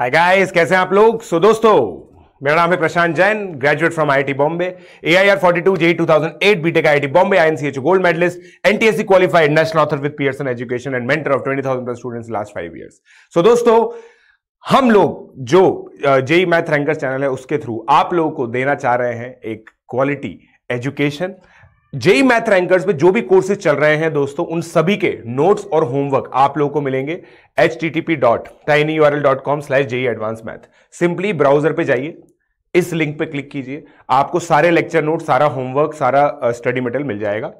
Hi guys कैसे हैं आप लोग सो so, दोस्तों मेरा नाम है Prashant Jain graduate from IIT Bombay AIR 42 JEE 2008 BTech IIT Bombay INCH gold medallist NTSC qualified national author with Pearson education and mentor of 20000 plus students last five years so दोस्तों हम लोग जो जेई मैथ रैंकर चैनल है उसके थ्रू आप लोगों को देना चाह रहे हैं एक quality education JEE math rankers पे जो भी कोर्सेज चल रहे हैं दोस्तों उन सभी के नोट्स और होमवर्क आप लोगों को मिलेंगे H T T P dot tiny U R L dot com slash JEE advance math simply browser पे जाइए इस लिंक पे क्लिक कीजिए आपको सारे लेक्चर नोट सारा होमवर्क सारा स्टडी मटेरियल मिल जाएगा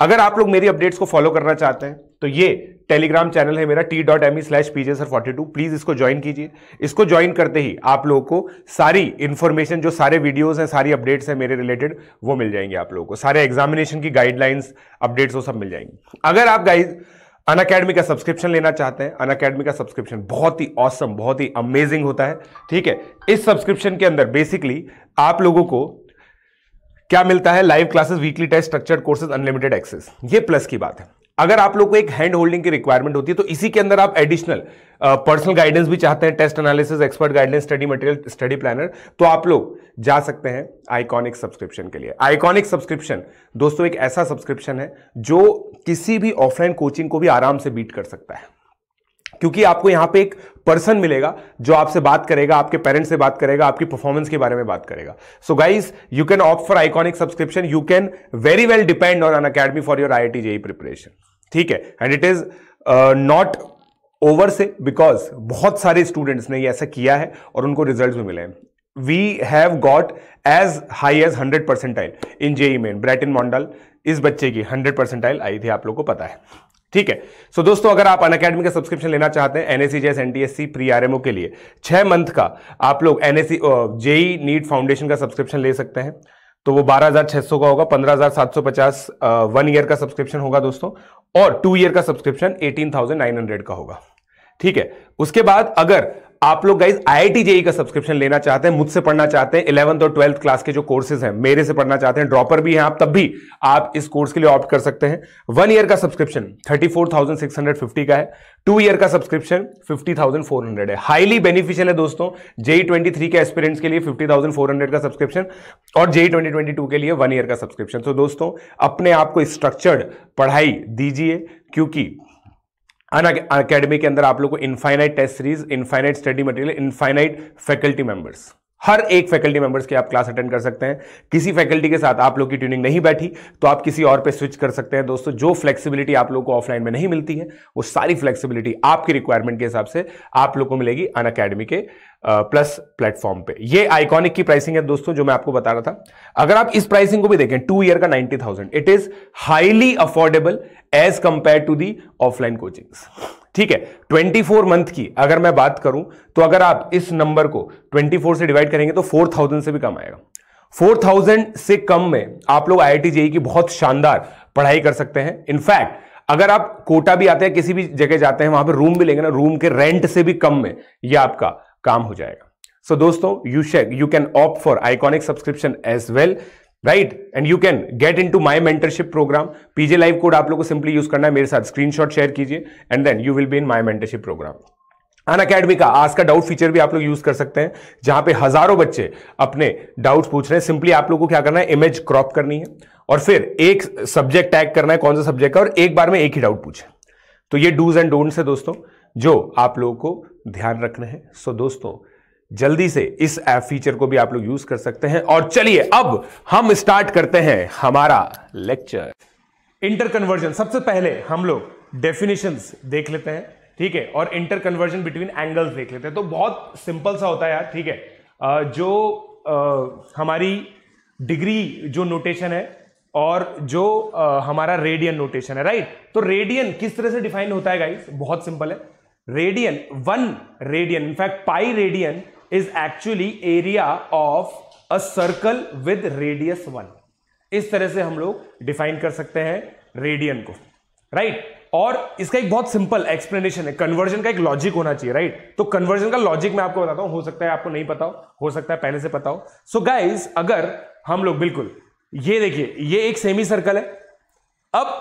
अगर आप लोग मेरी अपडेट्स को फॉलो करना चाहते हैं तो ये टेलीग्राम चैनल है मेरा T dot M E slash P J sir forty two please इसको ज्वाइन कीजिए इसको ज्वाइन करते ही आप लोगों को सारी इन्फॉर्मेशन जो सारे वीडियोस हैं सारी अपडेट्स हैं मेरे रिलेटेड वो मिल जाएंगे आप लोगों को सारे एग्जामिनेशन की गाइडलाइंस अपडेट्स वो सब मिल जाएंगी अगर आप गाइड अन अकेडमी का सब्सक्रिप्शन लेना चाहते हैं अन अकेडमी का सब्सक्रिप्शन बहुत ही औसम बहुत ही अमेजिंग होता है ठीक है इस सब्सक्रिप्शन के अंदर बेसिकली आप लोगों को क्या मिलता है live classes weekly test structured courses unlimited access ये प्लस की बात है अगर आप लोग को एक हैंड होल्डिंग की रिक्वायरमेंट होती है तो इसी के अंदर आप एडिशनल पर्सनल गाइडेंस भी चाहते हैं test analysis expert guidance study material study planner तो आप लोग जा सकते हैं आइकॉनिक सब्सक्रिप्शन के लिए आइकॉनिक सब्सक्रिप्शन दोस्तों एक ऐसा सब्सक्रिप्शन है जो किसी भी ऑफलाइन कोचिंग को भी आराम से बीट कर सकता है क्योंकि आपको यहां पे एक पर्सन मिलेगा जो आपसे बात करेगा आपके पेरेंट्स से बात करेगा आपकी परफॉर्मेंस के बारे में बात करेगा so guys you can opt for iconic subscription you can very well depend on Unacademy for your I I preparation ठीक है and it is not over से बिकॉज बहुत सारे स्टूडेंट्स ने ये ऐसा किया है और उनको रिजल्ट भी मिले हैं we have got as high as hundred percentile in JEE main Bratin Mondal इस बच्चे की हंड्रेड परसेंटाइल आई थी आप लोग को पता है ठीक है सो so, दोस्तों अगर आप अनअकेडमी का सब्सक्रिप्शन लेना चाहते हैं एनएससी जैस एनटीएससी प्री आरएमओ के लिए छह मंथ का आप लोग एनएससी जेई नीट फाउंडेशन का सब्सक्रिप्शन ले सकते हैं तो वो 12,600 का होगा 15,750 वन ईयर का सब्सक्रिप्शन होगा दोस्तों और टू ईयर का सब्सक्रिप्शन 18,900 का होगा ठीक है उसके बाद अगर आप लोग गाइज आई आई का सब्सक्रिप्शन लेना चाहते हैं मुझसे पढ़ना चाहते हैं इलेवंथ और ट्वेल्थ क्लास के जो कोर्सेज हैं मेरे से पढ़ना चाहते हैं ड्रॉपर भी हैं आप तब भी आप इस कोर्स के लिए ऑप्ट कर सकते हैं वन ईयर का सब्सक्रिप्शन 34,650 का है टू ईयर का सब्सक्रिप्शन 50,400 है हाईली बेनिफिशियल है दोस्तों जेई ट्वेंटी e के एस्पिरेंट्स के लिए फिफ्टी का सब्सक्रिप्शन और जेई ट्वेंटी e के लिए वन ईयर का सब्सक्रिप्शन तो दोस्तों अपने आप को स्ट्रक्चर्ड पढ़ाई दीजिए क्योंकि अन अकेडमी के अंदर आप लोग को infinite test series infinite study material infinite faculty members हर एक फैकल्टी मेंबर्स की आप क्लास अटेंड कर सकते हैं किसी फैकल्टी के साथ आप लोग की ट्यूनिंग नहीं बैठी तो आप किसी और पे स्विच कर सकते हैं दोस्तों जो फ्लेक्सिबिलिटी आप लोग को ऑफलाइन में नहीं मिलती है वो सारी फ्लेक्सिबिलिटी आपकी रिक्वायरमेंट के हिसाब से आप लोग को मिलेगी अन अकेडमी के प्लस प्लेटफॉर्म पे ये आइकॉनिक की प्राइसिंग है दोस्तों जो मैं आपको बता रहा था अगर आप इस प्राइसिंग को भी देखें टू ईयर का ninety thousand it is highly affordable as compare to the offline coachings ठीक है 24 मंथ की अगर मैं बात करूं तो अगर आप इस नंबर को 24 से डिवाइड करेंगे तो 4000 से भी कम आएगा 4000 से कम में आप लोग आई आई e की बहुत शानदार पढ़ाई कर सकते हैं इनफैक्ट अगर आप कोटा भी आते हैं किसी भी जगह जाते हैं वहां पर रूम भी लेंगे ना रूम के रेंट से भी कम में यह आपका काम हो जाएगा सो so, दोस्तों you shake you can opt for iconic subscription as well right and you can get into my mentorship programme PJ live code आप लोगों को सिंपली यूज करना है मेरे साथ स्क्रीनशॉट शेयर कीजिए and then you will be in my mentorship programme Unacademy का आज का डाउट फीचर भी आप लोग यूज कर सकते हैं जहां पे हजारों बच्चे अपने डाउट्स पूछ रहे हैं सिंपली आप लोग को क्या करना है इमेज क्रॉप करनी है और फिर एक सब्जेक्ट टैग करना है कौन सा सब्जेक्ट का और एक बार में एक ही डाउट पूछे तो ये डूज एंड डोंट्स है दोस्तों जो आप लोगों को ध्यान रखना है सो दोस्तों जल्दी से इस ऐप फीचर को भी आप लोग यूज कर सकते हैं और चलिए अब हम स्टार्ट करते हैं हमारा लेक्चर इंटर कन्वर्जन सबसे पहले हम लोग डेफिनेशन देख लेते हैं ठीक है और इंटर कन्वर्जन बिटवीन एंगल्स देख लेते हैं तो बहुत सिंपल सा होता है यार ठीक है जो हमारी डिग्री जो नोटेशन है और जो हमारा रेडियन नोटेशन है राइट तो रेडियन किस तरह से डिफाइन होता है गाइस बहुत सिंपल है radian one radian in fact pi radian is actually area of a circle with radius one इस तरह से हम लोग डिफाइन कर सकते हैं रेडियन को राइट right? और इसका एक बहुत सिंपल एक्सप्लेनेशन है कन्वर्जन का एक लॉजिक होना चाहिए राइट right? तो कन्वर्जन का लॉजिक मैं आपको बताता हूं हो सकता है आपको नहीं पता हो हो सकता है पहले से पता हो सो so अगर हम लोग बिल्कुल ये देखिए ये एक सेमी सर्कल है अब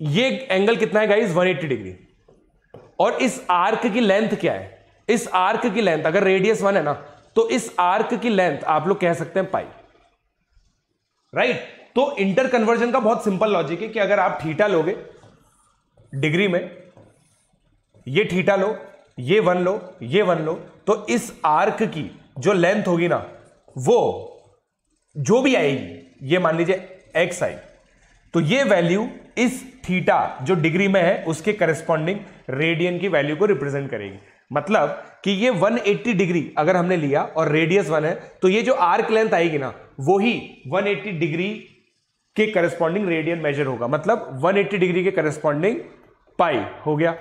ये एंगल कितना है गाइज 180 डिग्री और इस आर्क की लेंथ क्या है इस आर्क की लेंथ अगर रेडियस वन है ना तो इस आर्क की लेंथ आप लोग कह सकते हैं पाई राइट तो इंटर कन्वर्जन का बहुत सिंपल लॉजिक है कि अगर आप थीटा लोगे डिग्री में ये थीटा लो ये वन लो ये वन लो तो इस आर्क की जो लेंथ होगी ना वो जो भी आएगी ये मान लीजिए एक्स आई तो ये वैल्यू इस थीटा जो डिग्री में है उसके करेस्पॉन्डिंग रेडियन की वैल्यू को रिप्रेजेंट करेगी मतलब कि ये 180 डिग्री अगर हमने लिया और रेडियस वन है तो ये जो आर्क लेंथ आएगी ना वो ही 180 डिग्री के करस्पॉन्डिंग रेडियन मेजर होगा मतलब 180 डिग्री के करस्पॉन्डिंग पाई हो गया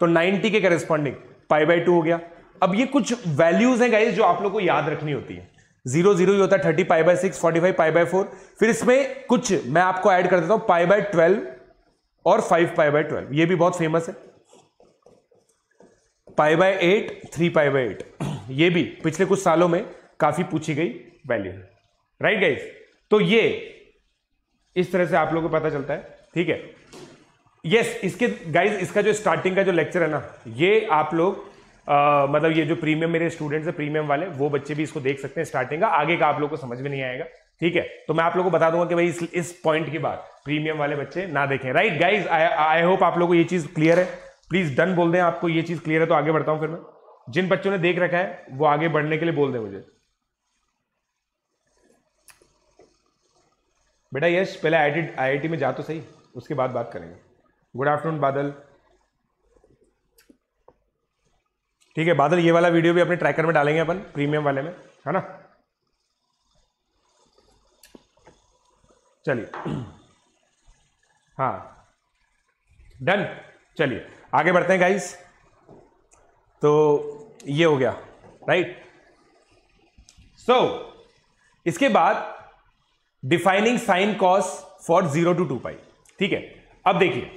तो 90 के करस्पॉन्डिंग पाई बाई टू हो गया अब ये कुछ वैल्यूज हैं गाइज जो आप लोग को याद रखनी होती है जीरो जीरो ही होता है thirty pi by six forty five pi by four फिर इसमें कुछ मैं आपको ऐड कर देता हूँ पाई बाय ट्वेल्व और फाइव पाई बाय ट्वेल्व ये भी बहुत फेमस है pi by eight three pi by eight ये भी पिछले कुछ सालों में काफ़ी पूछी गई वैल्यू है राइट गाइज तो ये इस तरह से आप लोगों को पता चलता है ठीक है यस yes, इसके गाइज इसका जो स्टार्टिंग का जो लेक्चर है ना ये आप लोग मतलब ये जो प्रीमियम मेरे स्टूडेंट्स है प्रीमियम वाले वो बच्चे भी इसको देख सकते हैं स्टार्टिंग का आगे का आप लोग को समझ में नहीं आएगा ठीक है तो मैं आप लोग को बता दूंगा कि भाई इस इस पॉइंट की बात प्रीमियम वाले बच्चे ना देखें राइट गाइज आई होप आप लोगों को ये चीज़ क्लियर है प्लीज डन बोल दें आपको ये चीज क्लियर है तो आगे बढ़ता हूं फिर मैं जिन बच्चों ने देख रखा है वो आगे बढ़ने के लिए बोल दें मुझे बेटा यश पहले आई आई में जा तो सही उसके बाद बात करेंगे गुड आफ्टरनून बादल ठीक है बादल ये वाला वीडियो भी अपने ट्रैकर में डालेंगे अपन प्रीमियम वाले में है ना चलिए हाँ डन चलिए आगे बढ़ते हैं गाइस तो ये हो गया राइट सो so, इसके बाद defining sine cos for zero to two pi ठीक है अब देखिए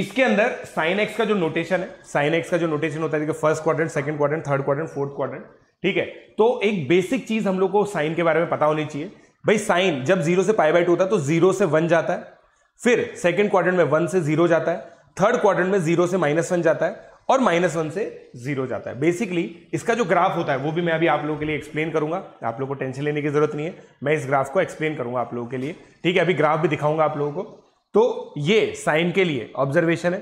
इसके अंदर साइन एक्स का जो नोटेशन है साइन एक्स का जो नोटेशन होता है first quadrant second quadrant third quadrant fourth quadrant ठीक है तो एक बेसिक चीज हम लोग को साइन के बारे में पता होनी चाहिए भाई साइन जब जीरो से पाई बाई टू होता है तो जीरो से वन जाता है फिर सेकंड क्वाड्रेंट में वन से जीरो जाता है थर्ड क्वार्टर में जीरो से माइनस वन जाता है और माइनस वन से जीरो जाता है बेसिकली इसका जो ग्राफ होता है वो भी मैं अभी आप लोगों के लिए एक्सप्लेन करूंगा आप लोगों को टेंशन लेने की जरूरत नहीं है मैं इस ग्राफ को एक्सप्लेन करूंगा आप लोगों के लिए ठीक है अभी ग्राफ भी दिखाऊंगा आप लोगों को तो ये साइन के लिए ऑब्जर्वेशन है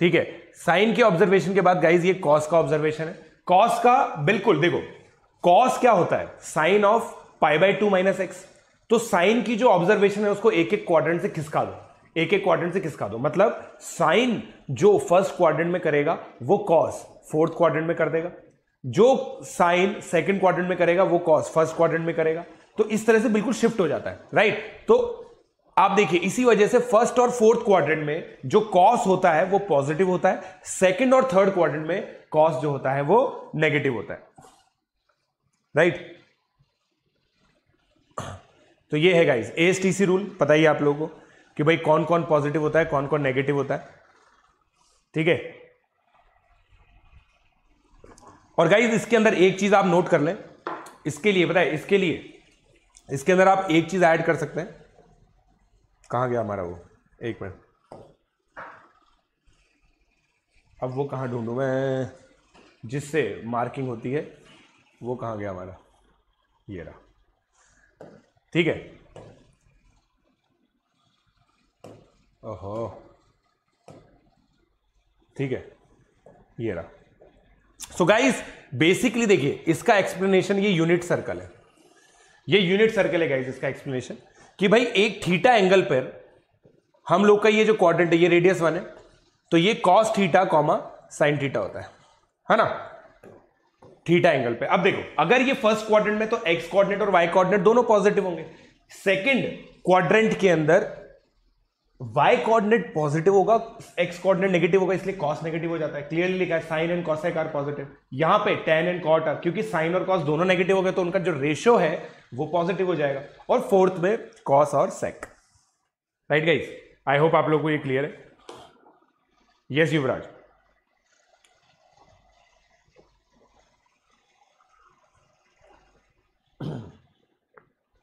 ठीक है साइन के ऑब्जर्वेशन के बाद गाइज ये कॉस का ऑब्जर्वेशन है कॉस का बिल्कुल देखो कॉस क्या होता है sine of pi by two minus x तो साइन की जो ऑब्जर्वेशन है उसको एक एक क्वाड्रेंट से खिसका दो एक एक क्वाड्रेंट से किसका दो मतलब साइन जो फर्स्ट क्वाड्रेंट में करेगा वो कॉस फोर्थ क्वाड्रेंट में कर देगा जो साइन सेकंड क्वाड्रेंट में करेगा वो कॉस फर्स्ट क्वाड्रेंट में करेगा तो इस तरह से बिल्कुल शिफ्ट हो जाता है राइट तो आप देखिए इसी वजह से फर्स्ट और फोर्थ क्वाड्रेंट में जो कॉस होता है वो पॉजिटिव होता है सेकंड और थर्ड क्वाड्रेंट में कॉस जो होता है वो नेगेटिव होता है राइट तो ये है गाइस सी रूल पता ही आप लोगों को कि भाई कौन कौन पॉजिटिव होता है कौन कौन नेगेटिव होता है ठीक है और गाइज इसके अंदर एक चीज आप नोट कर लें इसके लिए बताए इसके लिए इसके अंदर आप एक चीज ऐड कर सकते हैं कहाँ गया हमारा वो एक मिनट अब वो कहाँ ढूंढूं मैं जिससे मार्किंग होती है वो कहाँ गया हमारा ये रहा ठीक है ओहो ठीक है ये रहा सो गाइस बेसिकली देखिए इसका एक्सप्लेनेशन ये यूनिट सर्कल है ये यूनिट सर्कल है गाइस इसका एक्सप्लेनेशन कि भाई एक थीटा एंगल पर हम लोग का ये जो क्वाड्रेंट है ये रेडियस वन है तो ये cos theta comma sine theta होता है है ना थीटा एंगल पे अब देखो अगर ये फर्स्ट क्वाड्रेंट में तो एक्स क्वाड्रेंट और वाई क्वाड्रेंट दोनों पॉजिटिव होंगे सेकंड क्वाड्रेंट के अंदर वाई कोऑर्डिनेट पॉजिटिव होगा एक्स कोऑर्डिनेट नेगेटिव होगा इसलिए कॉस नेगेटिव हो जाता है क्लियरली लिखा है sine and cosec are positive यहां पे टेन एंड कॉट आर क्योंकि साइन और कॉस दोनों नेगेटिव हो गए तो उनका जो रेशियो है वो पॉजिटिव हो जाएगा और फोर्थ में कॉस और sec right guys I hope आप लोग को ये क्लियर है यस युवराज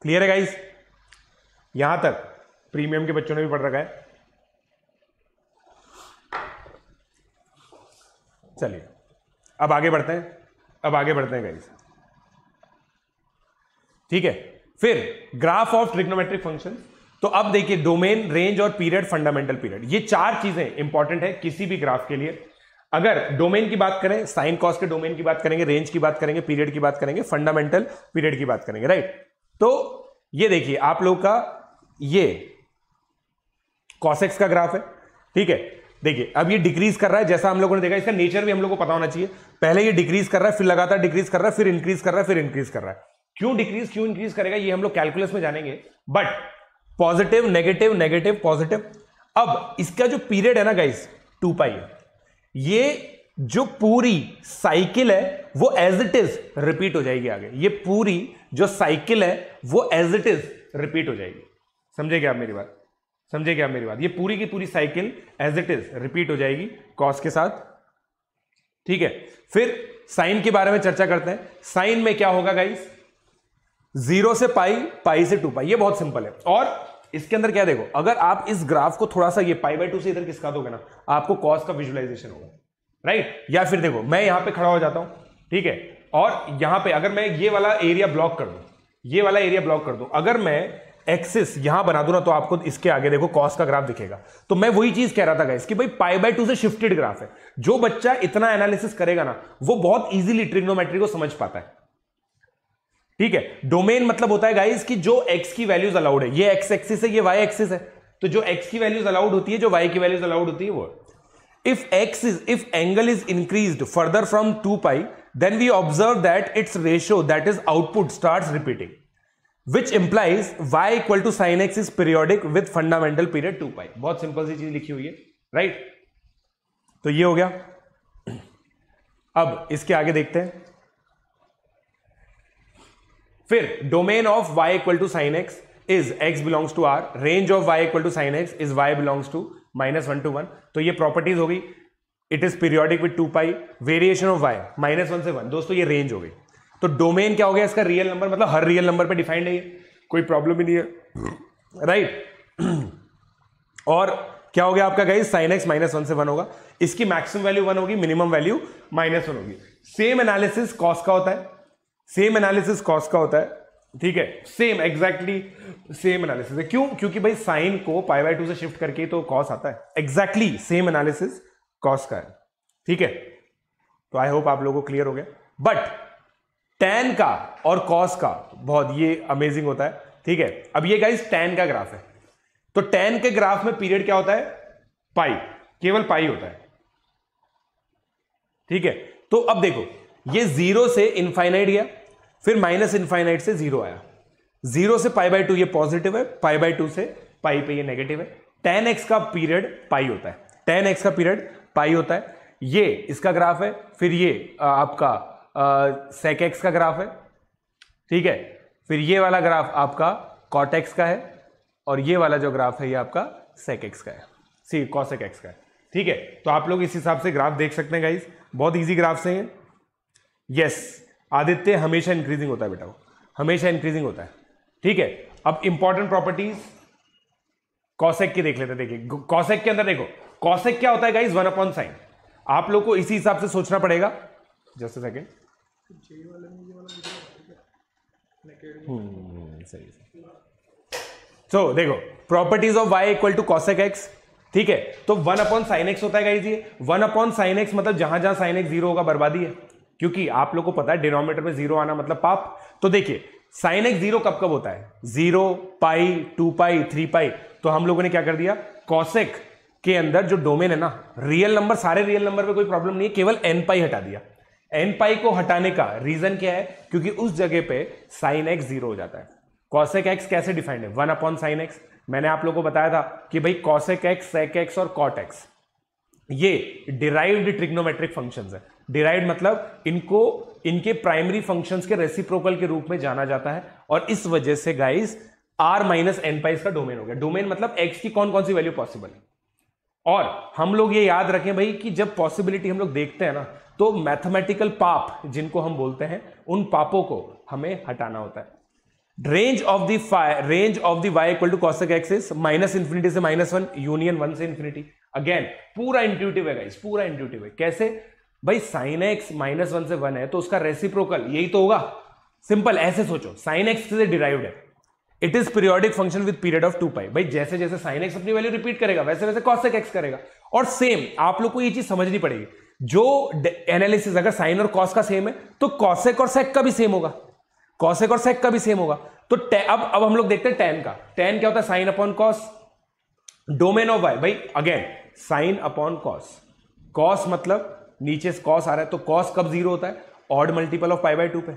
क्लियर है गाइज यहां तक प्रीमियम के बच्चों ने भी पढ़ रखा है चलिए अब आगे बढ़ते हैं अब आगे बढ़ते हैं गाइस ठीक है फिर ग्राफ ऑफ ट्रिग्नोमेट्रिक फंक्शन तो अब देखिए डोमेन रेंज और पीरियड फंडामेंटल पीरियड ये चार चीजें इंपॉर्टेंट है किसी भी ग्राफ के लिए अगर डोमेन की बात करें साइन कॉस के डोमेन की बात करेंगे रेंज की बात करेंगे पीरियड की बात करेंगे फंडामेंटल पीरियड की बात करेंगे राइट तो ये देखिए आप लोग का ये कॉसेक्स का ग्राफ है ठीक है देखिए अब ये डिक्रीज कर रहा है जैसा हम लोगों ने देखा इसका नेचर भी हम लोग को पता होना चाहिए पहले ये डिक्रीज कर रहा है फिर लगातार डिक्रीज कर रहा है फिर इंक्रीज कर रहा है फिर इंक्रीज कर रहा है क्यों डिक्रीज क्यों इंक्रीज करेगा ये हम लोग कैलकुलस में जानेंगे but positive negative negative positive अब इसका जो पीरियड है ना गाइस टू पाई है ये जो पूरी साइकिल है वो एज इट इज रिपीट हो जाएगी आगे ये पूरी जो साइकिल है वो एज इट इज रिपीट हो जाएगी समझे क्या आप मेरी बात समझे क्या मेरी बात ये पूरी की पूरी cycle as it is repeat हो जाएगी कॉस के साथ ठीक है फिर साइन के बारे में चर्चा करते हैं साइन में क्या होगा गाइस जीरो से पाई पाई से टू पाई ये बहुत सिंपल है और इसके अंदर क्या देखो अगर आप इस ग्राफ को थोड़ा सा ये पाई बाई टू से इधर किसका दोगे ना आपको कॉस का विजुअलाइजेशन होगा राइट या फिर देखो मैं यहां पे खड़ा हो जाता हूं ठीक है और यहां पे अगर मैं ये वाला एरिया ब्लॉक कर दू ये वाला एरिया ब्लॉक कर दो अगर मैं एक्सिस यहां बना दू ना तो आपको इसके आगे देखो कॉस का ग्राफ दिखेगा तो मैं वही चीज कह रहा था गाइस कि भाई पाई बाय टू से शिफ्टेड ग्राफ है जो बच्चा इतना एनालिसिस करेगा ना वो बहुत इजीली ट्रिग्नोमेट्री को समझ पाता है ठीक है डोमेन मतलब होता है गाइस कि जो एक्स की वैल्यूज अलाउड है ये एक्स एक्सिस है ये वाई एक्सिस है तो जो एक्स की वैल्यूज अलाउड होती है जो वाई की वैल्यूज अलाउड होती है वो if x is if angle is increase further from two pi then we observe that its ratio that is output start repeating which implies y equal to sine x is periodic with fundamental period two pi बहुत simple सी चीज लिखी हुई है right तो ये हो गया अब इसके आगे देखते हैं फिर domain of y equal to sine x is x belongs to R range of y equal to sine x is y belongs to minus one to one तो ये प्रॉपर्टीज होगी it is periodic with two pi variation of y minus one से one दोस्तों ये range हो गई तो domain क्या हो गया इसका रियल नंबर मतलब हर रियल नंबर पे डिफाइंड है ये कोई प्रॉब्लम ही नहीं है राइट और क्या हो गया आपका guys sine x minus one से वन होगा इसकी मैक्सिमम वैल्यू वन होगी मिनिमम वैल्यू माइनस वन होगी सेम एनालिसिस कॉस का होता है सेम एनालिसिस कॉस का होता है ठीक है सेम एग्जैक्टली सेम एनालिसिस है क्यों क्योंकि भाई साइन को पाई बाई टू से शिफ्ट करके तो कॉस आता है एग्जैक्टली सेम एनालिसिस कॉस का है ठीक है तो आई होप आप लोगों को क्लियर हो गया बट टैन का और कॉस का बहुत ये अमेजिंग होता है ठीक है अब ये गाइस टैन का ग्राफ है तो टैन के ग्राफ में पीरियड क्या होता है पाई केवल पाई होता है ठीक है तो अब देखो ये जीरो से इनफाइनाइट गया फिर माइनस इनफाइनाइट से जीरो आया जीरो से पाई बाई टू ये पॉजिटिव है पाई बाई टू से पाई पे ये नेगेटिव है टेन एक्स का पीरियड पाई होता है टेन एक्स का पीरियड पाई होता है ये इसका ग्राफ है फिर ये आपका सेकेक्स का ग्राफ है ठीक है फिर ये वाला ग्राफ आपका कॉटेक्स का है और ये वाला जो ग्राफ है ये आपका सेक एक्स का है सी कॉसेक एक्स का है ठीक है तो आप लोग इस हिसाब से ग्राफ देख सकते हैं गाइज बहुत ईजी ग्राफ से हैं यस आदित्य हमेशा इंक्रीजिंग होता है बेटा वो हमेशा इंक्रीजिंग होता है ठीक है अब इंपॉर्टेंट प्रॉपर्टीज कॉसेक की देख लेते हैं देखिए कॉसेक के अंदर देखो कॉसेक क्या होता है गाइज वन अपॉन साइन आप लोग को इसी हिसाब से सोचना पड़ेगा जस्ट अ सेकेंड तो देखो properties of y equal to cosec x ठीक है तो वन अपॉन साइन एक्स होता है ये वन अपॉन साइन एक्स मतलब जहां जहां साइन एक्स जीरो होगा बर्बादी है क्योंकि आप लोग को पता है डिनोमीटर में जीरो आना मतलब पाप तो देखिए साइन एक्स जीरो कब कब होता है zero pi two pi three pi तो हम लोगों ने क्या कर दिया कॉसेक के अंदर जो डोमेन है ना रियल नंबर सारे रियल नंबर में कोई प्रॉब्लम नहीं है केवल एन पाई हटा दिया एन पाई को हटाने का रीजन क्या है क्योंकि उस जगह पे साइन एक्स जीरो हो जाता है कॉसेक एक्स कैसे डिफाइंड है वन अपॉन साइन एक्स मैंने आप लोगों को बताया था कि भाई कॉसेक एक्स सेक एक्स और कॉट एक्स ये डिराइव्ड ट्रिग्नोमेट्रिक फंक्शंस है डिराइव्ड मतलब इनको इनके प्राइमरी फंक्शन के रेसिप्रोकल के रूप में जाना जाता है और इस वजह से guys R minus n pis का डोमेन हो गया डोमेन मतलब एक्स की कौन कौन सी वैल्यू पॉसिबल है और हम लोग ये याद रखें भाई कि जब पॉसिबिलिटी हम लोग देखते हैं ना तो मैथमेटिकल पाप जिनको हम बोलते हैं उन पापों को हमें हटाना होता है range of the range of the y equal to cosec x is minus infinity से माइनस वन यूनियन वन से इंफिनिटी अगेन पूरा इंट्यूटिव है गाइस पूरा इंट्यूटिव है कैसे भाई साइन एक्स माइनस वन से वन है तो उसका रेसिप्रोकल यही तो होगा सिंपल ऐसे सोचो साइन एक्स से डिराइव है it is periodic function with period of two pi भाई जैसे जैसे साइन एक्स अपनी वैल्यू रिपीट करेगा वैसे वैसे कॉसक एक्स करेगा और सेम आप लोग को ये चीज समझनी पड़ेगी जो एनालिसिस अगर साइन और कॉस का सेम है तो कॉसेक और सेक का भी सेम होगा कॉसेक और सेक का भी सेम होगा तो अब अब हम लोग देखते हैं टेन का टेन क्या होता है sine upon cos domain of y भाई again sine upon cos cos मतलब नीचे कॉस आ रहा है तो कॉस कब जीरो होता है odd multiple of pi by two पे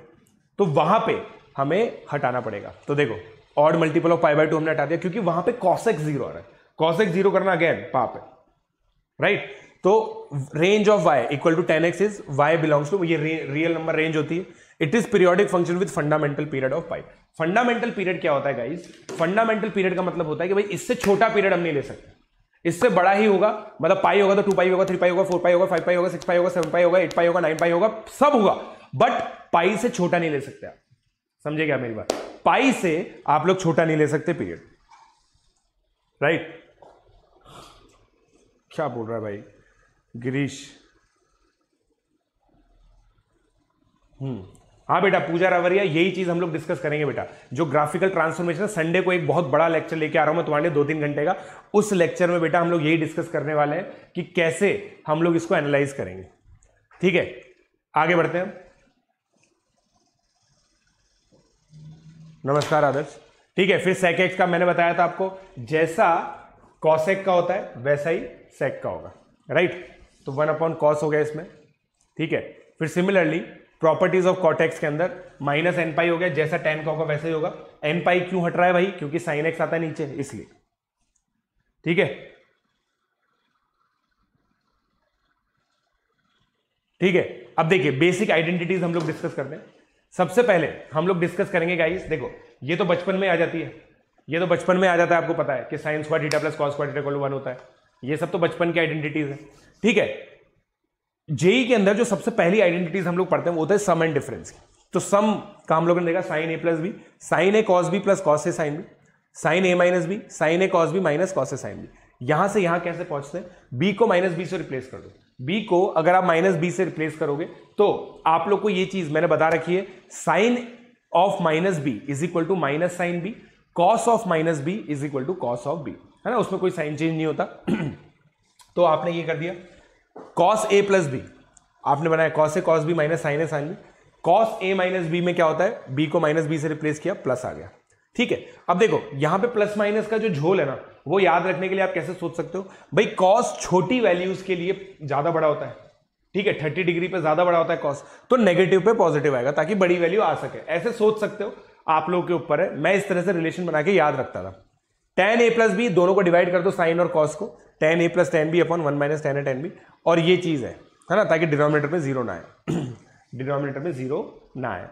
तो वहां पे हमें हटाना पड़ेगा तो देखो odd multiple of pi by two हमने हटा दिया क्योंकि वहां पे कॉसेक जीरो आ रहा है कॉसेक जीरो करना अगेन पाप है राइट right? तो range of y equal to tan x is y belongs to ये रियल नंबर रेंज होती है it is periodic function with fundamental period of pi fundamental period क्या होता है गाइज फंडामेंटल पीरियड का मतलब होता है कि भाई इससे छोटा पीरियड हम नहीं ले सकते इससे बड़ा ही होगा मतलब पाई होगा तो टू पाई होगा थ्री पाई होगा फोर पाई होगा फाइव पाई होगा सिक्स पाई होगा सेवन पाई होगा एट पाई होगा नाइन पाई होगा सब होगा बट पाई से छोटा नहीं ले सकते आप समझे क्या मेरी बात पाई से आप लोग छोटा नहीं ले सकते पीरियड राइट right? क्या बोल रहा है भाई गिरीश हम्म हाँ बेटा पूजा रावरिया यही चीज हम लोग डिस्कस करेंगे बेटा जो ग्राफिकल ट्रांसफॉर्मेशन है संडे को एक बहुत बड़ा लेक्चर लेके आ रहा हूं मैं तुम्हारे दो तीन घंटे का उस लेक्चर में बेटा हम लोग यही डिस्कस करने वाले हैं कि कैसे हम लोग इसको एनालाइज करेंगे ठीक है आगे बढ़ते हैं नमस्कार आदर्श ठीक है फिर सेकेक्स का मैंने बताया था आपको जैसा कॉसेक का होता है वैसा ही सेक का होगा राइट तो वन अपॉन कॉस हो गया इसमें ठीक है फिर सिमिलरली प्रॉपर्टीज ऑफ कॉटेक्स के अंदर माइनस एन पाई हो गया जैसा टेन का होगा वैसे ही होगा एन पाई क्यों हट रहा है भाई क्योंकि साइन एक्स आता है नीचे इसलिए ठीक है ठीक है अब देखिए बेसिक आइडेंटिटीज हम लोग डिस्कस करते हैं सबसे पहले हम लोग डिस्कस करेंगे गाइस देखो ये तो बचपन में आ जाती है ये तो बचपन में आ जाता है आपको पता है कि sine square theta plus cos square theta one होता है ये सब तो बचपन की आइडेंटिटीज है ठीक है जेई e के अंदर जो सबसे पहली आइडेंटिटीज हम लोग पढ़ते हैं वो होता है सम एंड डिफरेंस तो सम का हम लोगों ने देखा sine a plus b sine a cos b plus cos a sine b sine a minus b sine a cos b minus cos a sine b यहां से यहां कैसे पहुंचते हैं बी को माइनस बी से रिप्लेस कर दो बी को अगर आप माइनस बी से रिप्लेस करोगे तो आप लोग को ये चीज मैंने बता रखी है sine of minus b is equal to minus sine b cos of minus b is equal to cos of b है ना उसमें कोई साइन चेंज नहीं होता तो आपने ये कर दिया कॉस ए प्लस बी आपने बनाया cos a cos b minus sine a sine b cos a minus b में क्या होता है बी को माइनस बी से रिप्लेस किया प्लस आ गया ठीक है अब देखो यहां पे प्लस माइनस का जो झोल है ना वो याद रखने के लिए आप कैसे सोच सकते हो भाई कॉस छोटी वैल्यूज के लिए ज्यादा बड़ा होता है ठीक है थर्टी डिग्री पे ज्यादा बड़ा होता है कॉस तो नेगेटिव पे पॉजिटिव आएगा ताकि बड़ी वैल्यू आ सके ऐसे सोच सकते हो आप लोगों के ऊपर है मैं इस तरह से रिलेशन बना के याद रखता था टेन ए प्लस बी दोनों को डिवाइड कर दो साइन और कॉस को tan a plus tan b upon one minus tan a tan b और ये चीज़ है है ना ताकि डिनोमिनेटर में जीरो ना आए डिनोमिनेटर में जीरो ना आए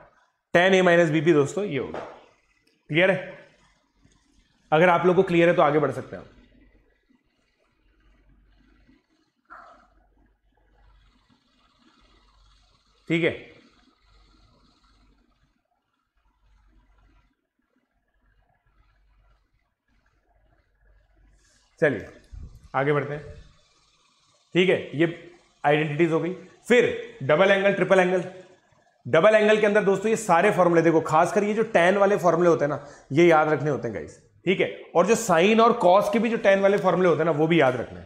टेन ए माइनस बी भी दोस्तों ये होगा क्लियर है अगर आप लोग को क्लियर है तो आगे बढ़ सकते हैं ठीक है चलिए आगे बढ़ते हैं ठीक है ये आइडेंटिटीज हो गई फिर double angle triple angle double angle के अंदर दोस्तों ये सारे फॉर्मूले देखो खासकर ये जो टेन वाले फॉर्मूले होते हैं ना ये याद रखने होते हैं गाइस ठीक है और जो साइन और कॉस के भी जो टेन वाले फॉर्मूले होते हैं ना वो भी याद रखने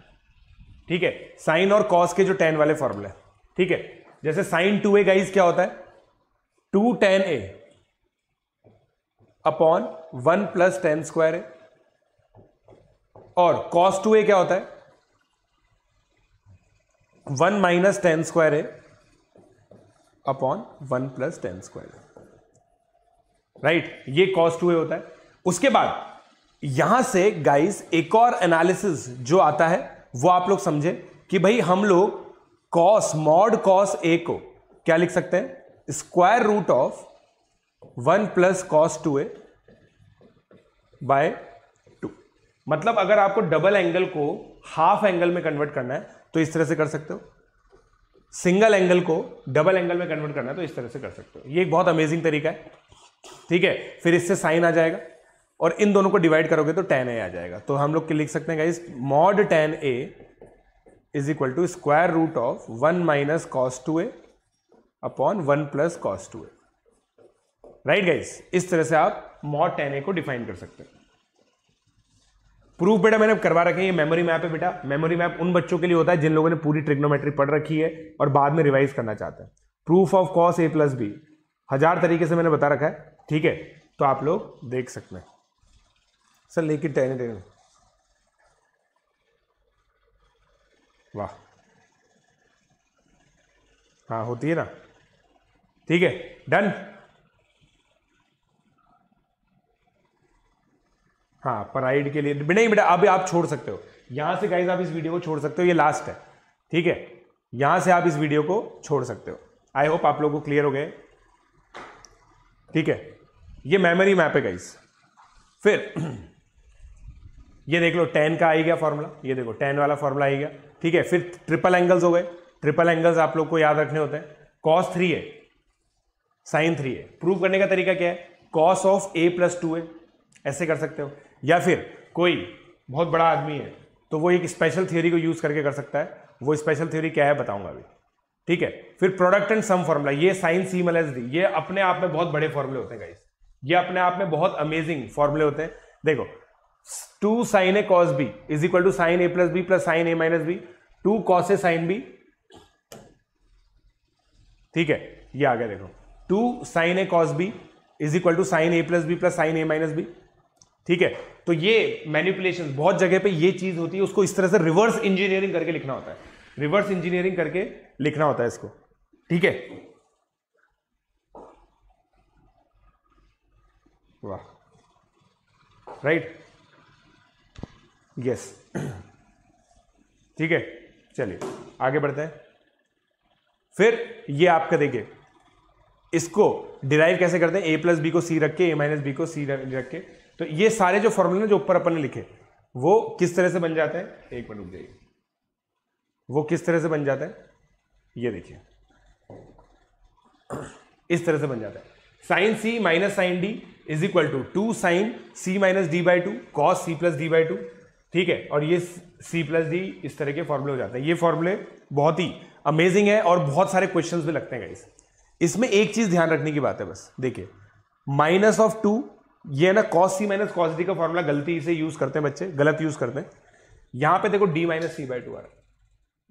ठीक है साइन और कॉस के जो टेन वाले फॉर्मूले ठीक है जैसे साइन टू ए गाइज क्या होता है two tan a upon one plus tan square a और कॉस टू ए क्या होता है one minus tan square a upon one plus tan square right ये कॉस टू ए होता है उसके बाद यहां से गाइस एक और एनालिसिस जो आता है वो आप लोग समझे कि भाई हम लोग कॉस मॉड कॉस ए को क्या लिख सकते हैं square root of one plus cos two a by मतलब अगर आपको डबल एंगल को हाफ एंगल में कन्वर्ट करना है तो इस तरह से कर सकते हो सिंगल एंगल को डबल एंगल में कन्वर्ट करना है तो इस तरह से कर सकते हो ये एक बहुत अमेजिंग तरीका है ठीक है फिर इससे साइन आ जाएगा और इन दोनों को डिवाइड करोगे तो टेन ए आ जाएगा तो हम लोग के लिख सकते हैं guys mod tan a is equal to square root of one minus cos two a upon one plus cos two a right guys इस तरह से आप मॉड टेन ए को डिफाइन कर सकते हैं प्रूफ बेटा मैंने करवा रखे हैं ये मेमोरी मैप है बेटा मेमोरी मैप उन बच्चों के लिए होता है जिन लोगों ने पूरी ट्रिग्नोमेट्री पढ़ रखी है और बाद में रिवाइज करना चाहते हैं proof of cos a plus b हजार तरीके से मैंने बता रखा है ठीक है तो आप लोग देख सकते हैं सर लेकिन टेन टेन वाह हाँ होती है ना ठीक है डन हाँ पराइड के लिए नहीं बेटा अभी आप छोड़ सकते हो यहाँ से गाइज आप इस वीडियो को छोड़ सकते हो ये लास्ट है ठीक है यहाँ से आप इस वीडियो को छोड़ सकते हो आई होप आप लोगों को क्लियर हो गए ठीक है ये मेमोरी मैप है गाइज फिर ये देख लो टेन का आई गया फॉर्मूला ये देखो टेन वाला फॉर्मूला आई गया ठीक है फिर ट्रिपल एंगल्स हो गए ट्रिपल एंगल्स आप लोग को याद रखने होते हैं कॉस थ्री है साइन थ्री है प्रूव करने का तरीका क्या है cos of a plus two है ऐसे कर सकते हो या फिर कोई बहुत बड़ा आदमी है तो वो एक स्पेशल थ्योरी को यूज़ करके कर सकता है वो स्पेशल थ्योरी क्या है बताऊंगा अभी ठीक है फिर प्रोडक्ट एंड सम फॉर्मूला ये साइन सी मल एस डी ये अपने आप में बहुत बड़े फॉर्मूले होते हैं गाइस ये अपने आप में बहुत अमेजिंग फॉर्मूले होते हैं देखो two sine a cos b is equal to sine a plus b plus sine a minus b two cos a sine b ठीक है ये आ गया देखो two sine a cos b is equal to sine a plus b plus sine a minus b ठीक है तो ये मैनिपुलेशन बहुत जगह पे ये चीज होती है उसको इस तरह से रिवर्स इंजीनियरिंग करके लिखना होता है रिवर्स इंजीनियरिंग करके लिखना होता है इसको ठीक है वाह राइट यस ठीक है चलिए आगे बढ़ते हैं फिर ये आपका देखिए इसको डिराइव कैसे करते हैं ए प्लस बी को सी रख के ए माइनस बी को सी रख के तो ये सारे जो फॉर्मूले जो ऊपर अपन ने लिखे वो किस तरह से बन जाते हैं एक मिनट रुक जाइए वो किस तरह से बन जाते हैं ये देखिए इस तरह से बन जाता है sine c minus sine d is equal to two sine c minus d by two cos c plus d by two ठीक है और ये सी प्लस डी इस तरह के फॉर्मूले हो जाते हैं ये फॉर्मूले बहुत ही अमेजिंग है और बहुत सारे क्वेश्चंस भी लगते हैं इसमें एक चीज़ ध्यान रखने की बात है बस देखिए माइनस ऑफ टू ये ना cos c minus cos d का फॉर्मूला गलती से यूज करते हैं बच्चे गलत यूज करते हैं यहां पे देखो d minus c by two आर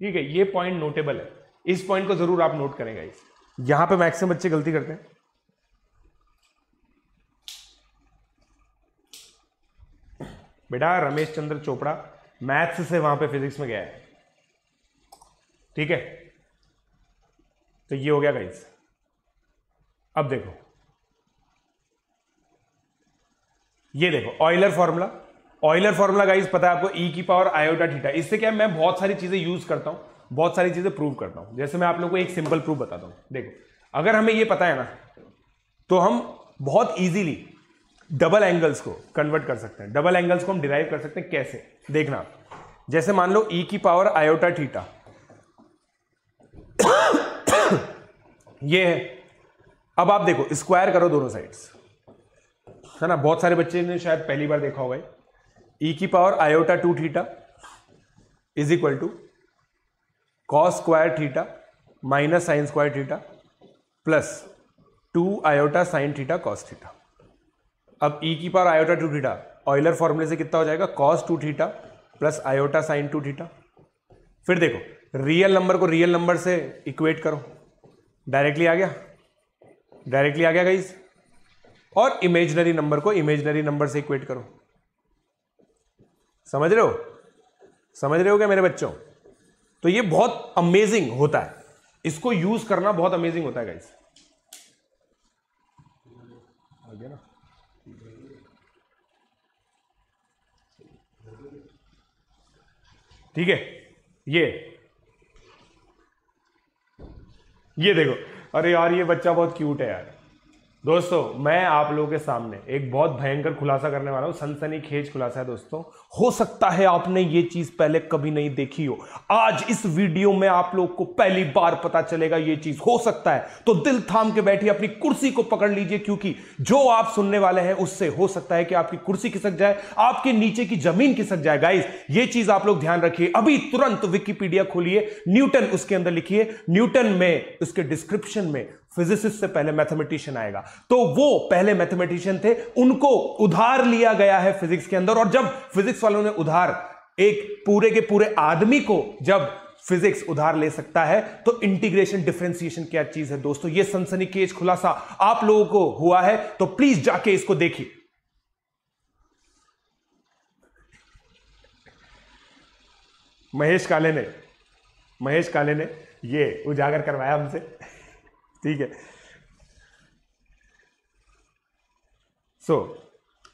ठीक है ये पॉइंट नोटेबल है इस पॉइंट को जरूर आप नोट करेंगे इस यहां पे मैक्सिमम बच्चे गलती करते हैं बेटा रमेश चंद्र चोपड़ा मैथ्स से वहां पे फिजिक्स में गया है ठीक है तो ये हो गया गाइस अब देखो ये देखो Euler formula Euler formula guys पता है आपको ई e की पावर आयोटा ठीटा इससे क्या मैं बहुत सारी चीज़ें यूज करता हूं बहुत सारी चीज़ें प्रूव करता हूं जैसे मैं आप लोग को एक सिंपल प्रूफ बताता हूं देखो अगर हमें ये पता है ना तो हम बहुत ईजिली डबल एंगल्स को कन्वर्ट कर सकते हैं डबल एंगल्स को हम डिराइव कर सकते हैं कैसे देखना जैसे मान लो ई e की पावर आयोटा ठीटा ये है अब आप देखो स्क्वायर करो दोनों साइड्स है ना बहुत सारे बच्चे ने शायद पहली बार देखा होगा ई e की power iota two theta is equal to cos square theta minus sine square theta plus two iota sine theta cos theta अब ई e की power iota two theta Euler फॉर्मूले से कितना हो जाएगा cos two theta plus iota sine two theta फिर देखो real number को रियल नंबर से इक्वेट करो डायरेक्टली आ गया डायरेक्टली आ गया गाइस और इमेजनरी नंबर को इमेजनरी नंबर से इक्वेट करो समझ रहे हो समझ रहे हो क्या मेरे बच्चों तो ये बहुत अमेजिंग होता है इसको यूज करना बहुत अमेजिंग होता है गाइस ना ठीक है ये ये देखो अरे यार ये बच्चा बहुत क्यूट है यार दोस्तों मैं आप लोगों के सामने एक बहुत भयंकर खुलासा करने वाला हूं सनसनी खेज खुलासा है दोस्तों हो सकता है आपने ये चीज पहले कभी नहीं देखी हो आज इस वीडियो में आप लोग को पहली बार पता चलेगा ये चीज हो सकता है तो दिल थाम के बैठिए अपनी कुर्सी को पकड़ लीजिए क्योंकि जो आप सुनने वाले हैं उससे हो सकता है कि आपकी कुर्सी खिसक जाए आपके नीचे की जमीन खिसक जाए गाइज ये चीज आप लोग ध्यान रखिए अभी तुरंत विकीपीडिया खोलिए न्यूटन उसके अंदर लिखिए न्यूटन में उसके डिस्क्रिप्शन में फिजिसिस्ट से पहले मैथमेटिशियन आएगा तो वो पहले मैथमेटिशियन थे उनको उधार लिया गया है फिजिक्स के अंदर और जब फिजिक्स वालों ने उधार एक पूरे के पूरे आदमी को जब फिजिक्स उधार ले सकता है तो इंटीग्रेशन डिफ्रेंसिएशन क्या चीज है दोस्तों ये सनसनीखेज खुलासा आप लोगों को हुआ है तो प्लीज जाके इसको देखिए महेश काले ने महेश काले ने ये उजागर करवाया हमसे ठीक है सो so,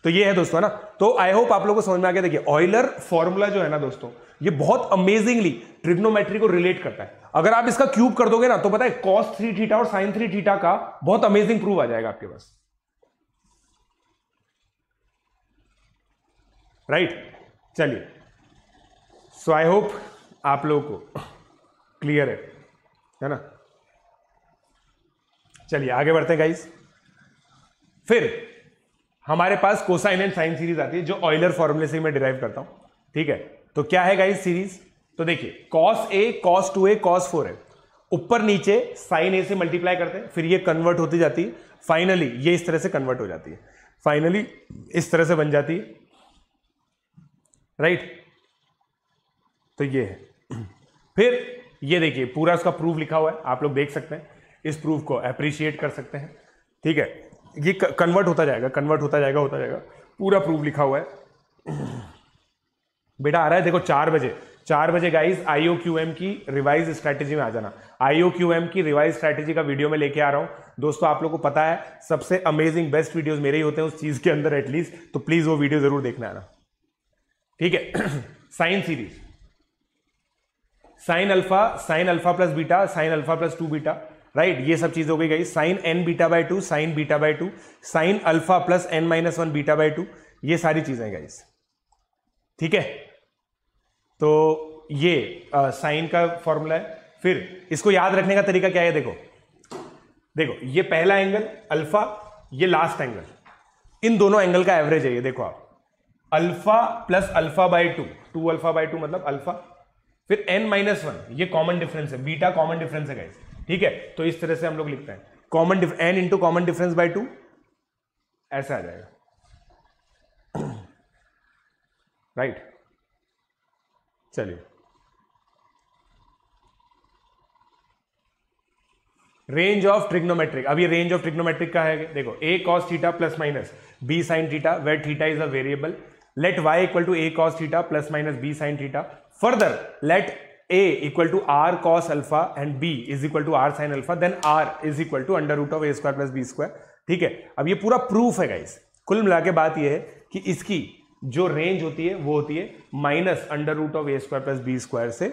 तो ये है दोस्तों है ना तो आई होप आप लोगों को समझ में आ गया देखिए ऑयलर फॉर्मूला जो है ना दोस्तों ये बहुत अमेजिंगली ट्रिग्नोमेट्री को रिलेट करता है अगर आप इसका क्यूब कर दोगे ना तो पता है कॉस थ्री थीटा और साइन थ्री थीटा का बहुत अमेजिंग प्रूव आ जाएगा आपके पास राइट चलिए सो आई होप आप लोगों को क्लियर है है ना चलिए आगे बढ़ते हैं गाइस फिर हमारे पास कोसाइन एंड साइन सीरीज आती है जो ऑयलर फॉर्मूले से मैं डिराइव करता हूं ठीक है तो क्या है गाइस सीरीज तो देखिए cos a cos two a cos four है ऊपर नीचे साइन ए से मल्टीप्लाई करते हैं फिर ये कन्वर्ट होती जाती है फाइनली ये इस तरह से कन्वर्ट हो जाती है फाइनली इस तरह से बन जाती है राइट right? तो ये है फिर ये देखिए पूरा उसका प्रूफ लिखा हुआ है आप लोग देख सकते हैं इस प्रूफ को अप्रिशिएट कर सकते हैं ठीक है ये कन्वर्ट होता जाएगा कन्वर्ट होता जाएगा होता जाएगा पूरा प्रूफ लिखा हुआ है बेटा आ रहा है देखो चार बजे चार बजे गाइस आईओ क्यू एम की रिवाइज स्ट्रैटेजी में आ जाना आईओ क्यू एम की रिवाइज स्ट्रैटेजी का वीडियो में लेके आ रहा हूं दोस्तों आप लोग को पता है सबसे अमेजिंग बेस्ट वीडियोज मेरे ही होते हैं उस चीज के अंदर एटलीस्ट तो प्लीज वो वीडियो जरूर देखना आना ठीक है sine series sine alpha sine alpha plus beta sine alpha plus two beta right ये सब चीज हो गई गई sine n beta by two sine beta by two sine alpha plus n minus one beta by two ये सारी चीजें guys ठीक है तो ये साइन का फॉर्मूला है फिर इसको याद रखने का तरीका क्या है देखो देखो ये पहला एंगल अल्फा ये लास्ट एंगल इन दोनों एंगल का एवरेज है ये देखो आप alpha plus alpha by two two alpha by two मतलब अल्फा फिर एन माइनस वन ये कॉमन डिफरेंस है बीटा कॉमन डिफरेंस है गाइस ठीक है तो इस तरह से हम लोग लिखते हैं common diff n into common difference by two ऐसा आ जाएगा राइट चलिए रेंज ऑफ ट्रिग्नोमेट्रिक अब ये रेंज ऑफ ट्रिग्नोमेट्रिक का है देखो a cos theta plus minus b sine theta where theta is a variable let y equal to a cos theta plus minus b sine theta further let a equal to R cos alpha and b is equal to R sine alpha then R is equal to under root of a square plus b square ठीक है अब ये पूरा proof है guys कुल मिला के बात ये है कि इसकी जो रेंज होती है वो होती है minus under root of a square plus b square से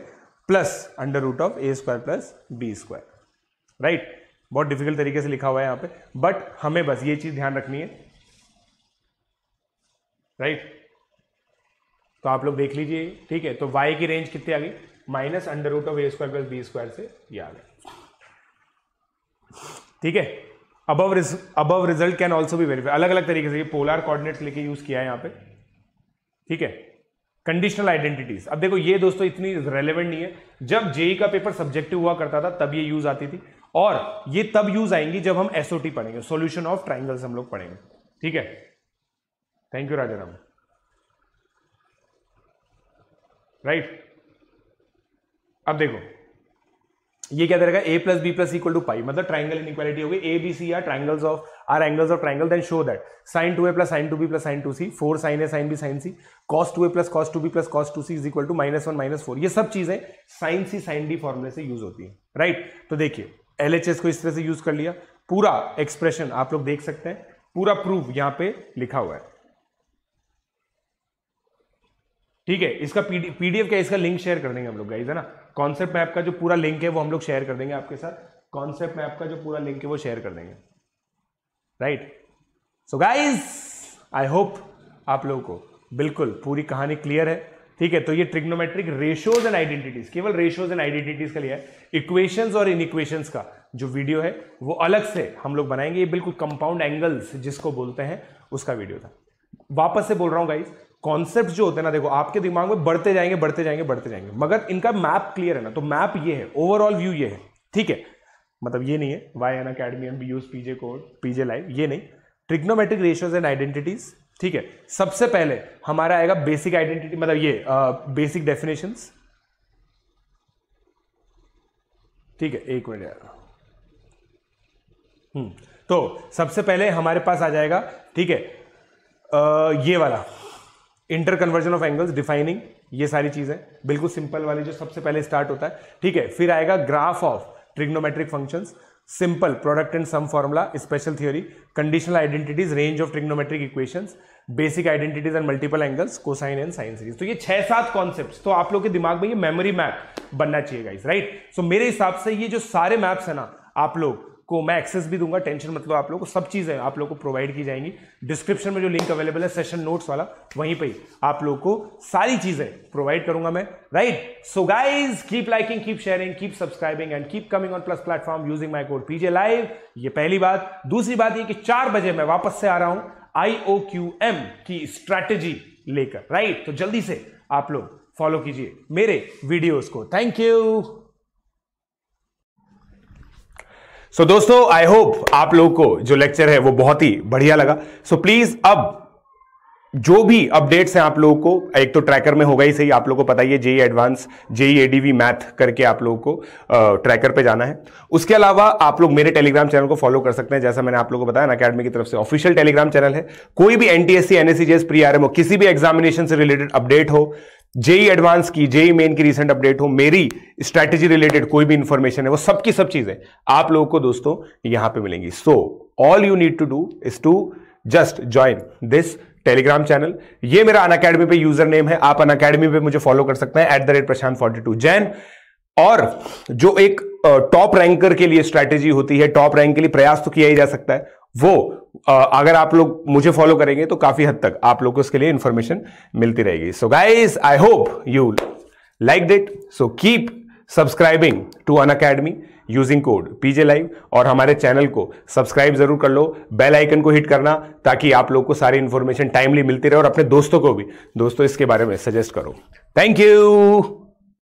plus under root of a square plus b square right बहुत डिफिकल्ट तरीके से लिखा हुआ है यहां पे बट हमें बस ये चीज ध्यान रखनी है राइट right? तो आप लोग देख लीजिए ठीक है तो वाई की रेंज कितनी आ गई minus under root of a square plus b square से ये आ गई ठीक है above above result can also भी वेरीफाई अलग अलग तरीके से ये पोलर कोऑर्डिनेट्स लेके यूज किया है यहाँ पे ठीक है कंडीशनल आइडेंटिटीज अब देखो ये दोस्तों इतनी रेलेवेंट नहीं है जब जेई e का पेपर सब्जेक्टिव हुआ करता था तब ये यूज आती थी और ये तब यूज आएंगी जब हम एसओटी पढ़ेंगे सॉल्यूशन ऑफ ट्राइंगल्स हम लोग पढ़ेंगे ठीक है थैंक यू राजाराम राइट अब देखो ये क्या देगा a plus b plus equal to pi मतलब ट्राइंगल इन इक्वालिटी होगी a b c are triangles of are angles of triangle then show that sine two a plus sine two b plus sine two c four sine a sine b sine c cos two a plus cos two b plus cos two c is equal to minus one minus four ये सब चीजें sine सी sign d फॉर्मुले से use होती है right right? तो देखिए L H S को इस तरह से यूज कर लिया पूरा एक्सप्रेशन आप लोग देख सकते हैं पूरा प्रूफ यहाँ पे लिखा हुआ है ठीक है इसका पीडीएफ क्या इसका लिंक शेयर कर देंगे हम लोग गाइज है ना कॉन्सेप्ट मैप का जो पूरा लिंक है वो हम लोग शेयर कर देंगे आपके साथ कॉन्सेप्ट मैप का जो पूरा लिंक है वो शेयर कर देंगे right so guys I hope आप लोगों को बिल्कुल पूरी कहानी क्लियर है ठीक है तो ये ट्रिग्नोमेट्रिक रेशियोज एंड आइडेंटिटीज केवल रेशियोज एंड आइडेंटिटीज का लिया है इक्वेशंस और इनइक्वेशंस का जो वीडियो है वो अलग से हम लोग बनाएंगे ये बिल्कुल कंपाउंड एंगल्स जिसको बोलते हैं उसका वीडियो था वापस से बोल रहा हूँ गाइज कॉन्सेप्ट जो होते हैं ना देखो आपके दिमाग में बढ़ते जाएंगे बढ़ते जाएंगे बढ़ते जाएंगे मगर इनका मैप क्लियर है ना तो मैप ये है ओवरऑल व्यू ये है ठीक है मतलब ये नहीं है Y N academy M B use PJ code PJ live ये नहीं ट्रिग्नोमेट्रिक रेशियोज एंड आइडेंटिटीज ठीक है सबसे पहले हमारा आएगा बेसिक आइडेंटिटी मतलब ये बेसिक डेफिनेशन ठीक है एक मिनट यार हम्म, तो सबसे पहले हमारे पास आ जाएगा ठीक है आ, ये वाला interconversion of angles defining ये सारी चीजें बिल्कुल सिंपल वाली जो सबसे पहले स्टार्ट होता है ठीक है फिर आएगा graph of trigonometric functions simple product and sum formula special theory conditional identities range of trigonometric equations basic identities and multiple angles cosine and sine series तो ये छह सात कॉन्सेप्ट तो आप लोग के दिमाग में ये मेमोरी मैप बनना चाहिए गाइज राइट सो मेरे हिसाब से ये जो सारे मैप्स है ना आप लोग को मैं एक्सेस भी दूंगा टेंशन मतलब आप लोग को सब चीज़ें आप लोग को प्रोवाइड की जाएंगी डिस्क्रिप्शन में जो लिंक अवेलेबल है सेशन नोट्स वाला वहीं पे आप लोग को सारी चीज़ें प्रोवाइड करूंगा मैं right so guys keep liking keep sharing keep subscribing and keep coming on plus platform using my code PJ live ये पहली बात दूसरी बात ये कि चार बजे मैं वापस से आ रहा हूं एम की स्ट्रैटेजी लेकर राइट तो जल्दी से आप लोग फॉलो कीजिए मेरे वीडियोस को थैंक यू सो so, दोस्तों आई होप आप लोगों को जो लेक्चर है वो बहुत ही बढ़िया लगा सो so, प्लीज अब जो भी अपडेट्स हैं आप लोगों को एक तो ट्रैकर में होगा ही सही आप लोगों को पता ही है JEE advance JEE ADV math करके आप लोगों को ट्रैकर पे जाना है उसके अलावा आप लोग मेरे टेलीग्राम चैनल को फॉलो कर सकते हैं जैसा मैंने आप लोगों को बताया अकेडमी की तरफ से ऑफिशियल टेलीग्राम चैनल है कोई भी एनटीएससी एनएससी जेस प्री हो किसी भी एग्जामिनेशन से रिलेटेड अपडेट हो जेई एडवांस की जेई मेन की रिसेंट अपडेट हो मेरी स्ट्रैटेजी रिलेटेड कोई भी इंफॉर्मेशन है वो सबकी सब, सब चीजें आप लोगों को दोस्तों यहां पर मिलेंगी so all you need to do is to just join this Telegram channel ये मेरा अन अकेडमी पे यूजर नेम है आप अन अकेडमी पे मुझे फॉलो कर सकते हैं at the rate Prashant forty two Jain और जो एक टॉप रैंकर के लिए स्ट्रैटेजी होती है टॉप रैंक के लिए प्रयास तो किया ही जा सकता है वो अगर आप लोग मुझे फॉलो करेंगे तो काफी हद तक आप लोग को उसके लिए इंफॉर्मेशन मिलती रहेगी so guys I hope you like that so keep subscribing to Unacademy using code PJ live और हमारे चैनल को सब्सक्राइब जरूर कर लो बेल आइकन को हिट करना ताकि आप लोग को सारी इन्फॉर्मेशन टाइमली मिलती रहे और अपने दोस्तों को भी दोस्तों इसके बारे में सजेस्ट करो थैंक यू